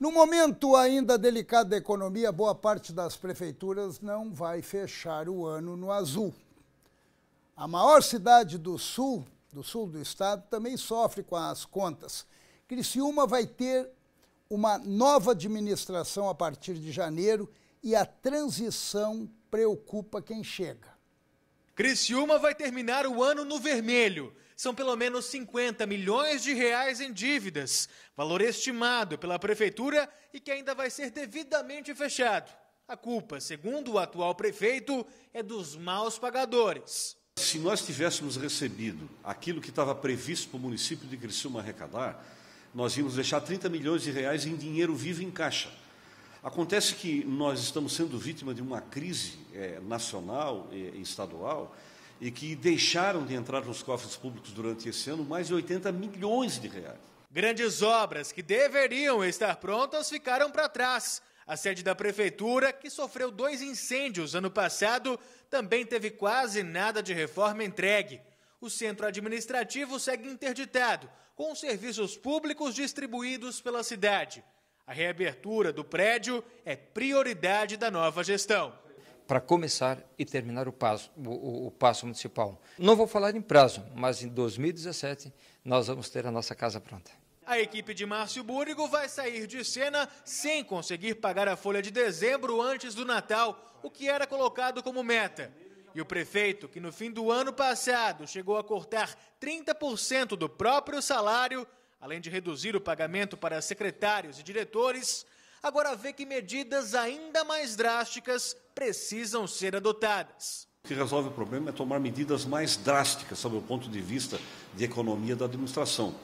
No momento ainda delicado da economia, boa parte das prefeituras não vai fechar o ano no azul. A maior cidade do sul, do sul do estado, também sofre com as contas. Criciúma vai ter uma nova administração a partir de janeiro e a transição preocupa quem chega. Criciúma vai terminar o ano no vermelho são pelo menos 50 milhões de reais em dívidas, valor estimado pela prefeitura e que ainda vai ser devidamente fechado. A culpa, segundo o atual prefeito, é dos maus pagadores. Se nós tivéssemos recebido aquilo que estava previsto para o município de Criciúma arrecadar, nós íamos deixar 30 milhões de reais em dinheiro vivo em caixa. Acontece que nós estamos sendo vítima de uma crise é, nacional e eh, estadual e que deixaram de entrar nos cofres públicos durante esse ano mais de 80 milhões de reais. Grandes obras que deveriam estar prontas ficaram para trás. A sede da prefeitura, que sofreu dois incêndios ano passado, também teve quase nada de reforma entregue. O centro administrativo segue interditado, com serviços públicos distribuídos pela cidade. A reabertura do prédio é prioridade da nova gestão para começar e terminar o passo, o, o, o passo municipal. Não vou falar em prazo, mas em 2017 nós vamos ter a nossa casa pronta. A equipe de Márcio Búrigo vai sair de cena sem conseguir pagar a folha de dezembro antes do Natal, o que era colocado como meta. E o prefeito, que no fim do ano passado chegou a cortar 30% do próprio salário, além de reduzir o pagamento para secretários e diretores, agora vê que medidas ainda mais drásticas precisam ser adotadas. O que resolve o problema é tomar medidas mais drásticas, sob o ponto de vista de economia da administração.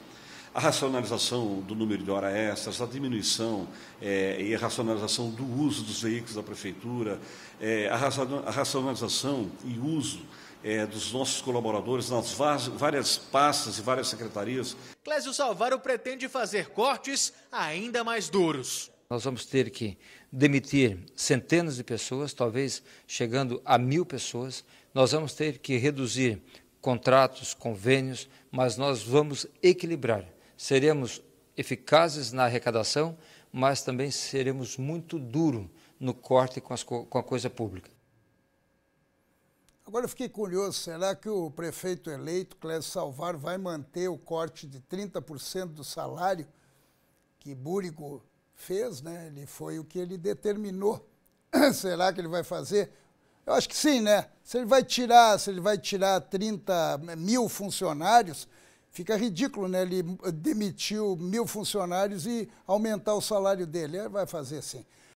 A racionalização do número de horas extras, a diminuição é, e a racionalização do uso dos veículos da prefeitura, é, a racionalização e uso é, dos nossos colaboradores nas várias pastas e várias secretarias. Clésio Salvaro pretende fazer cortes ainda mais duros nós vamos ter que demitir centenas de pessoas, talvez chegando a mil pessoas, nós vamos ter que reduzir contratos, convênios, mas nós vamos equilibrar. Seremos eficazes na arrecadação, mas também seremos muito duro no corte com, as, com a coisa pública. Agora eu fiquei curioso, será que o prefeito eleito, Clécio Salvar, vai manter o corte de 30% do salário que Búrigo fez, né? Ele foi o que ele determinou. Será que ele vai fazer? Eu acho que sim, né? Se ele vai tirar, se ele vai tirar 30 mil funcionários, fica ridículo, né? Ele demitiu mil funcionários e aumentar o salário dele. Ele vai fazer sim.